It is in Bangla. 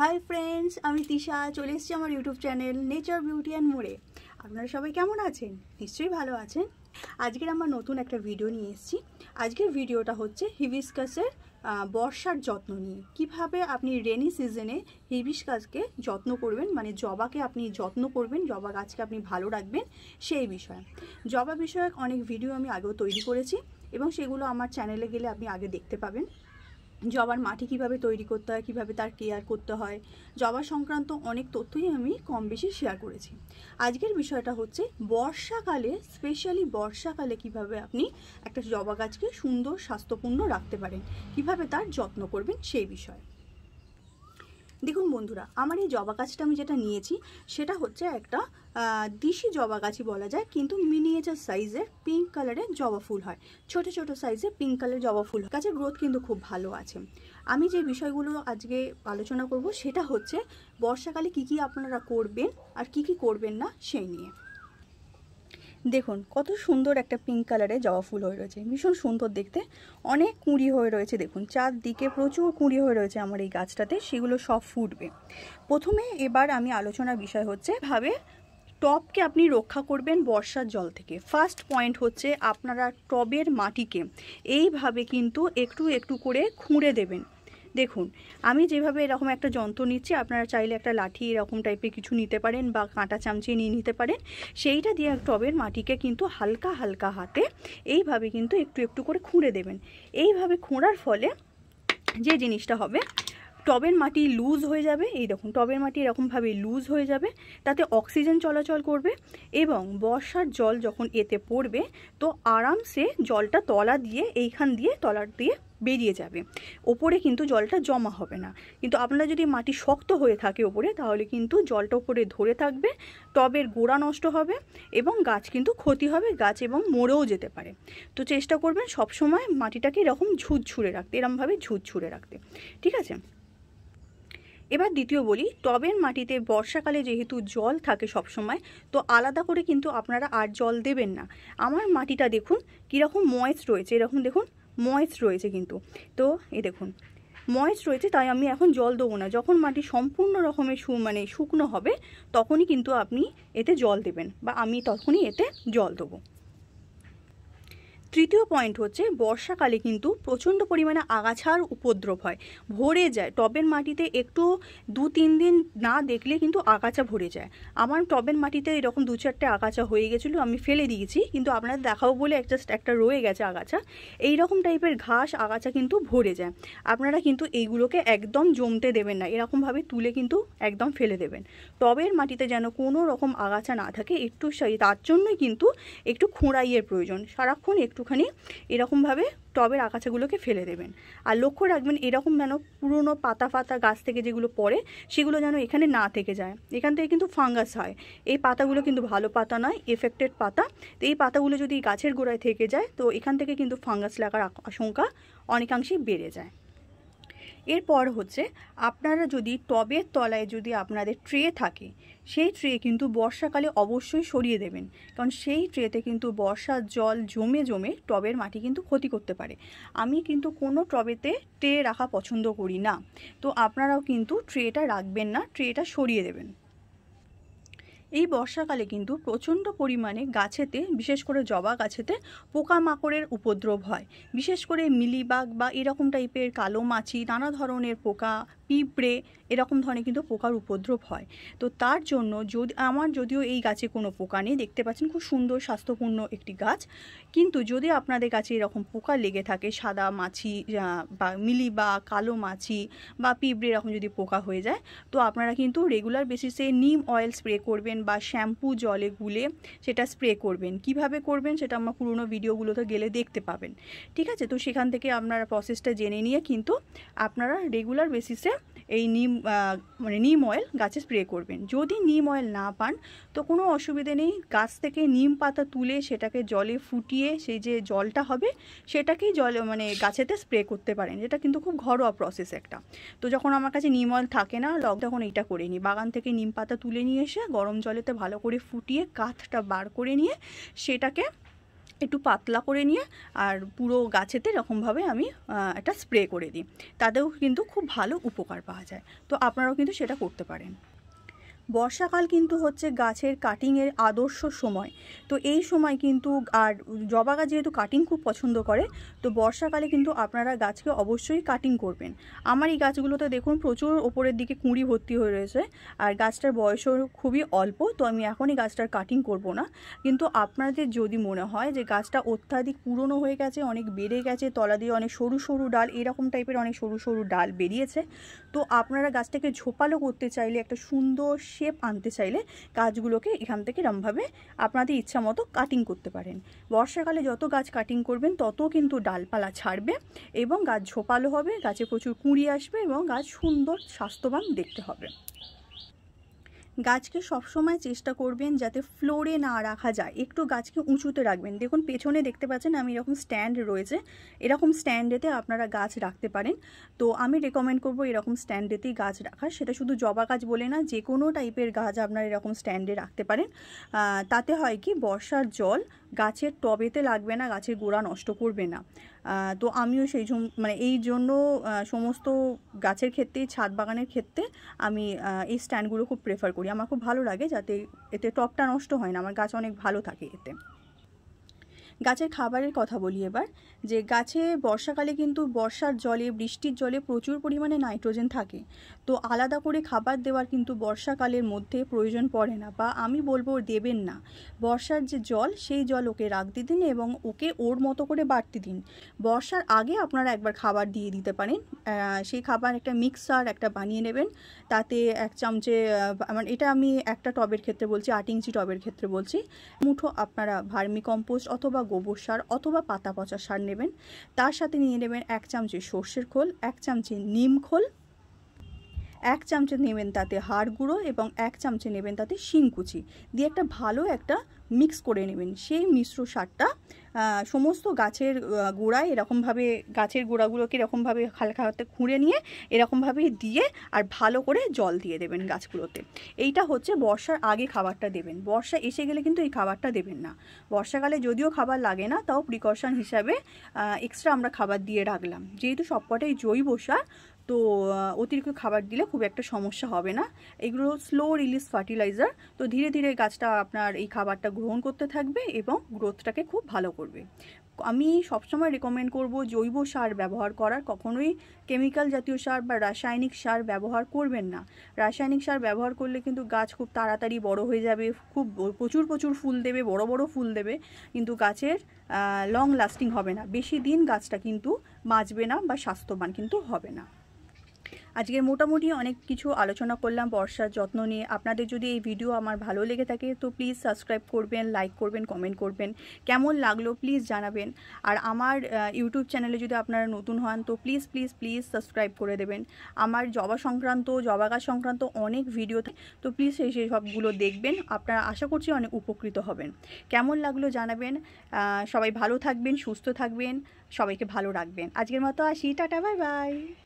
হাই ফ্রেন্ডস আমি তিশা চলে এসেছি আমার YouTube channel Nature Beauty and more আপনারা সবাই কেমন আছেন নিশ্চয়ই ভালো আছেন আজকের আমার নতুন একটা ভিডিও নিয়ে এসেছি আজকের ভিডিওটা হচ্ছে হিবিসকাসের বর্ষার যত্ন নিয়ে কিভাবে আপনি রেনি সিজনে হিবিসকাসকে যত্ন করবেন মানে জবাকে আপনি যত্ন করবেন জবা গাছকে আপনি ভালো রাখবেন সেই বিষয়ে জবা বিষয়ক অনেক ভিডিও আমি আগেও তৈরি করেছি এবং সেগুলো আমার চ্যানেলে গেলে আপনি আগে দেখতে পাবেন জবার মাটি কিভাবে তৈরি করতে হয় কিভাবে তার কেয়ার করতে হয় জবা সংক্রান্ত অনেক তথ্যই আমি কম বেশি শেয়ার করেছি আজকের বিষয়টা হচ্ছে বর্ষাকালে স্পেশালি বর্ষাকালে কিভাবে আপনি একটা জবা গাছকে সুন্দর স্বাস্থ্যপূর্ণ রাখতে পারেন কিভাবে তার যত্ন করবেন সেই বিষয়ে দেখুন বন্ধুরা আমার এই জবা গাছটা আমি যেটা নিয়েছি সেটা হচ্ছে একটা দিশি জবা গাছই বলা যায় কিন্তু মিনিয়েচার সাইজের পিঙ্ক কালারের জবা ফুল হয় ছোট ছোট সাইজের পিঙ্ক কালারের জবা ফুল গাছের গ্রোথ কিন্তু খুব ভালো আছে আমি যে বিষয়গুলো আজকে আলোচনা করব সেটা হচ্ছে বর্ষাকালে কি কি আপনারা করবেন আর কি কি করবেন না সেই নিয়ে দেখুন কত সুন্দর একটা পিঙ্ক কালারে জবা ফুল হয়ে রয়েছে ভীষণ সুন্দর দেখতে অনেক কুঁড়ি হয়ে রয়েছে দেখুন চারদিকে প্রচুর কুঁড়ি হয়ে রয়েছে আমার এই গাছটাতে সেগুলো সব ফুটবে প্রথমে এবার আমি আলোচনার বিষয় হচ্ছে ভাবে টবকে আপনি রক্ষা করবেন বর্ষার জল থেকে ফার্স্ট পয়েন্ট হচ্ছে আপনারা টবের মাটিকে এইভাবে কিন্তু একটু একটু করে খুঁড়ে দেবেন দেখুন আমি যেভাবে এরকম একটা যন্ত্র নিচ্ছি আপনারা চাইলে একটা লাঠি এরকম টাইপের কিছু নিতে পারেন বা কাঁটা চামচিয়ে নিয়ে নিতে পারেন সেইটা দিয়ে টবের মাটিকে কিন্তু হালকা হালকা হাতে এইভাবে কিন্তু একটু একটু করে খুঁড়ে দেবেন এইভাবে খোঁড়ার ফলে যে জিনিসটা হবে টবের মাটি লুজ হয়ে যাবে এই দেখুন টবের মাটি এরকমভাবে লুজ হয়ে যাবে তাতে অক্সিজেন চলাচল করবে এবং বর্ষার জল যখন এতে পড়বে তো আরামসে জলটা তলা দিয়ে এইখান দিয়ে তলার দিয়ে বেরিয়ে যাবে ওপরে কিন্তু জলটা জমা হবে না কিন্তু আপনারা যদি মাটি শক্ত হয়ে থাকে ওপরে তাহলে কিন্তু জলটা ওপরে ধরে থাকবে টবের গোড়া নষ্ট হবে এবং গাছ কিন্তু ক্ষতি হবে গাছ এবং মরেও যেতে পারে তো চেষ্টা করবেন সবসময় মাটিটাকে এরকম ঝুঁত ছুঁড়ে রাখতে এরমভাবে ঝুঁত ছুঁড়ে রাখতে ঠিক আছে এবার দ্বিতীয় বলি টবের মাটিতে বর্ষাকালে যেহেতু জল থাকে সবসময় তো আলাদা করে কিন্তু আপনারা আর জল দেবেন না আমার মাটিটা দেখুন কীরকম ময়েস রয়েছে এরকম দেখুন ময়েস রয়েছে কিন্তু তো এ দেখুন ময়েস রয়েছে তাই আমি এখন জল দেবো না যখন মাটি সম্পূর্ণ রকমের শু মানে শুকনো হবে তখনই কিন্তু আপনি এতে জল দেবেন বা আমি তখনই এতে জল দেবো তৃতীয় পয়েন্ট হচ্ছে বর্ষাকালে কিন্তু প্রচণ্ড পরিমাণে আগাছার উপদ্রব হয় ভরে যায় টবের মাটিতে একটু দু তিন দিন না দেখলে কিন্তু আগাছা ভরে যায় আমার টবের মাটিতে এরকম দু চারটে আগাছা হয়ে গেছিলো আমি ফেলে দিয়েছি কিন্তু আপনাদের দেখাবো বলে জাস্ট একটা রয়ে গেছে আগাছা এই রকম টাইপের ঘাস আগাছা কিন্তু ভরে যায় আপনারা কিন্তু এইগুলোকে একদম জমতে দেবেন না এরকমভাবে তুলে কিন্তু একদম ফেলে দেবেন টবের মাটিতে যেন কোনো রকম আগাছা না থাকে একটু তার জন্যই কিন্তু একটু খোঁড়াইয়ের প্রয়োজন সারাক্ষণ একটু একটুখানি এরকমভাবে টবের আগাছাগুলোকে ফেলে দেবেন আর লক্ষ্য রাখবেন এরকম যেন পুরনো পাতা ফাতা গাছ থেকে যেগুলো পড়ে সেগুলো যেন এখানে না থেকে যায় এখান থেকে কিন্তু ফাঙ্গাস হয় এই পাতাগুলো কিন্তু ভালো পাতা নয় এফেক্টেড পাতা তো এই পাতাগুলো যদি গাছের গোড়ায় থেকে যায় তো এখান থেকে কিন্তু ফাঙ্গাস লাগার আশঙ্কা অনেকাংশেই বেড়ে যায় এরপর হচ্ছে আপনারা যদি টবের তলায় যদি আপনাদের ট্রে থাকে সেই ট্রে কিন্তু বর্ষাকালে অবশ্যই সরিয়ে দেবেন কারণ সেই ট্রেতে কিন্তু বর্ষার জল জমে জমে টবের মাটি কিন্তু ক্ষতি করতে পারে আমি কিন্তু কোনো টবেতে ট্রে রাখা পছন্দ করি না তো আপনারাও কিন্তু ট্রেটা রাখবেন না ট্রেটা সরিয়ে দেবেন এই বর্ষাকালে কিন্তু প্রচণ্ড পরিমাণে গাছেতে বিশেষ করে জবা গাছেতে পোকামাকড়ের উপদ্রব হয় বিশেষ করে মিলিবাগ বা এরকম টাইপের কালো মাছি নানা ধরনের পোকা পিঁপড়ে এরকম ধরনের কিন্তু পোকার উপদ্রব হয় তো তার জন্য যদি আমার যদিও এই গাছে কোনো পোকা নেই দেখতে পাচ্ছেন খুব সুন্দর স্বাস্থ্যপূর্ণ একটি গাছ কিন্তু যদি আপনাদের কাছে এরকম পোকা লেগে থাকে সাদা মাছি বা মিলি বা কালো মাছি বা পিঁপড়ে এরকম যদি পোকা হয়ে যায় তো আপনারা কিন্তু রেগুলার বেসিসে নিম অয়েল স্প্রে করবেন বা শ্যাম্পু জলে গুলে সেটা স্প্রে করবেন কিভাবে করবেন সেটা আমার পুরনো ভিডিওগুলোতে গেলে দেখতে পাবেন ঠিক আছে তো সেখান থেকে আপনারা প্রসেসটা জেনে নিয়ে কিন্তু আপনারা রেগুলার বেসিসে এই নিম মানে নিম অয়েল গাছে স্প্রে করবেন যদি নিম অয়েল না পান তো কোনো অসুবিধে নেই গাছ থেকে নিম পাতা তুলে সেটাকে জলে ফুটিয়ে সেই যে জলটা হবে সেটাকেই জল মানে গাছেতে স্প্রে করতে পারেন যেটা কিন্তু খুব ঘরোয়া প্রসেস একটা তো যখন আমার কাছে নিম অয়েল থাকে না লক তখন এইটা করে নিই বাগান থেকে নিম পাতা তুলে নিয়ে এসে গরম জলেতে ভালো করে ফুটিয়ে কাঠটা বার করে নিয়ে সেটাকে একটু পাতলা করে নিয়ে আর পুরো গাছেতে এরকমভাবে আমি একটা স্প্রে করে দিই তাতেও কিন্তু খুব ভালো উপকার পাওয়া যায় তো আপনারাও কিন্তু সেটা করতে পারেন বর্ষাকাল কিন্তু হচ্ছে গাছের কাটিংয়ের আদর্শ সময় তো এই সময় কিন্তু আর জবা গাছ যেহেতু কাটিং খুব পছন্দ করে তো বর্ষাকালে কিন্তু আপনারা গাছকে অবশ্যই কাটিং করবেন আমার এই গাছগুলোতে দেখুন প্রচুর ওপরের দিকে কুঁড়ি ভর্তি হয়ে রয়েছে আর গাছটার বয়সও খুবই অল্প তো আমি এখনই গাছটার কাটিং করব না কিন্তু আপনাদের যদি মনে হয় যে গাছটা অত্যাধিক পুরনো হয়ে গেছে অনেক বেড়ে গেছে তলা দিয়ে অনেক সরু সরু ডাল এরকম টাইপের অনেক সরু সরু ডাল বেরিয়েছে তো আপনারা গাছটাকে ঝোপালো করতে চাইলে একটা সুন্দর শেপ আনতে চাইলে গাছগুলোকে এখান থেকে এরমভাবে আপনাদের ইচ্ছা মতো কাটিং করতে পারেন বর্ষাকালে যত গাছ কাটিং করবেন তত কিন্তু ডালপালা ছাড়বে এবং গাছ ঝোপালো হবে গাছে প্রচুর কুঁড়ি আসবে এবং গাছ সুন্দর স্বাস্থ্যবান দেখতে হবে গাছকে সবসময় চেষ্টা করবেন যাতে ফ্লোরে না রাখা যায় একটু গাছকে উঁচুতে রাখবেন দেখুন পেছনে দেখতে পাচ্ছেন আমি এরকম স্ট্যান্ড রয়েছে এরকম স্ট্যান্ডেতে আপনারা গাছ রাখতে পারেন তো আমি রেকমেন্ড করব এরকম স্ট্যান্ডেতেই গাছ রাখা সেটা শুধু জবা গাছ বলে না যে কোনো টাইপের গাছ আপনারা এরকম স্ট্যান্ডে রাখতে পারেন তাতে হয় কি বর্ষার জল গাছের টবেতে লাগবে না গাছের গোড়া নষ্ট করবে না তো আমিও সেই মানে এই জন্য সমস্ত গাছের ক্ষেত্রেই ছাদ বাগানের ক্ষেত্রে আমি এই স্ট্যান্ডগুলো খুব প্রেফার করি আমার খুব ভালো লাগে যাতে এতে টপটা নষ্ট হয় না আমার গাছ অনেক ভালো থাকে এতে গাছের খাবারের কথা বলি এবার যে গাছে বর্ষাকালে কিন্তু বর্ষার জলে বৃষ্টির জলে প্রচুর পরিমাণে নাইট্রোজেন থাকে তো আলাদা করে খাবার দেওয়ার কিন্তু বর্ষাকালের মধ্যে প্রয়োজন পড়ে না বা আমি বলবো দেবেন না বর্ষার যে জল সেই জল ওকে রাখতে দিন এবং ওকে ওর মতো করে বাড়তে দিন বর্ষার আগে আপনারা একবার খাবার দিয়ে দিতে পারেন সেই খাবার একটা মিক্সার একটা বানিয়ে নেবেন তাতে এক চামচে মানে এটা আমি একটা টবের ক্ষেত্রে বলছি আট ইঞ্চি টবের ক্ষেত্রে বলছি মুঠো আপনারা ভার্মি কম্পোস্ট অথবা গোবর সার অথবা পাতা পচা সার নেবেন তার সাথে নিয়ে নেবেন এক চামচি সর্ষের খোল এক চামচি নিম খোল এক চামচে নেবেন তাতে হাড় গুঁড়ো এবং এক চামচে নেবেন তাতে শিংকুচি দিয়ে একটা ভালো একটা মিক্স করে নেবেন সেই মিশ্র সারটা সমস্ত গাছের গোড়ায় এরকমভাবে গাছের গোড়াগুলোকে এরকমভাবে হালকা হাতে খুঁড়ে নিয়ে এরকমভাবে দিয়ে আর ভালো করে জল দিয়ে দেবেন গাছগুলোতে এইটা হচ্ছে বর্ষার আগে খাবারটা দেবেন বর্ষা এসে গেলে কিন্তু এই খাবারটা দেবেন না বর্ষাকালে যদিও খাবার লাগে না তাও প্রিকশন হিসাবে এক্সট্রা আমরা খাবার দিয়ে রাখলাম যেহেতু সবকটাই জৈব সার তো অতিরিক্ত খাবার দিলে খুব একটা সমস্যা হবে না এগুলো স্লো রিলিজ ফার্টিলাইজার তো ধীরে ধীরে গাছটা আপনার এই খাবারটা গ্রহণ করতে থাকবে এবং গ্রোথটাকে খুব ভালো করবে আমি সবসময় রেকমেন্ড করব জৈব সার ব্যবহার করার কখনোই কেমিক্যাল জাতীয় সার বা রাসায়নিক সার ব্যবহার করবেন না রাসায়নিক সার ব্যবহার করলে কিন্তু গাছ খুব তাড়াতাড়ি বড় হয়ে যাবে খুব প্রচুর প্রচুর ফুল দেবে বড় বড় ফুল দেবে কিন্তু গাছের লং লাস্টিং হবে না বেশি দিন গাছটা কিন্তু বাঁচবে না বা স্বাস্থ্যবান কিন্তু হবে না আজকে মোটামুটি অনেক কিছু আলোচনা করলাম বর্ষার যত্ন নিয়ে আপনাদের যদি এই ভিডিও আমার ভালো লেগে থাকে তো প্লিজ সাবস্ক্রাইব করবেন লাইক করবেন কমেন্ট করবেন কেমন লাগলো প্লিজ জানাবেন আর আমার ইউটিউব চ্যানেলে যদি আপনারা নতুন হন তো প্লিজ প্লিজ প্লিজ সাবস্ক্রাইব করে দেবেন আমার জবা সংক্রান্ত জবা গাছ সংক্রান্ত অনেক ভিডিও তো প্লিজ সেই সবগুলো দেখবেন আপনারা আশা করছি অনেক উপকৃত হবেন কেমন লাগলো জানাবেন সবাই ভালো থাকবেন সুস্থ থাকবেন সবাইকে ভালো রাখবেন আজকের মতো আসি টাটা বাই বাই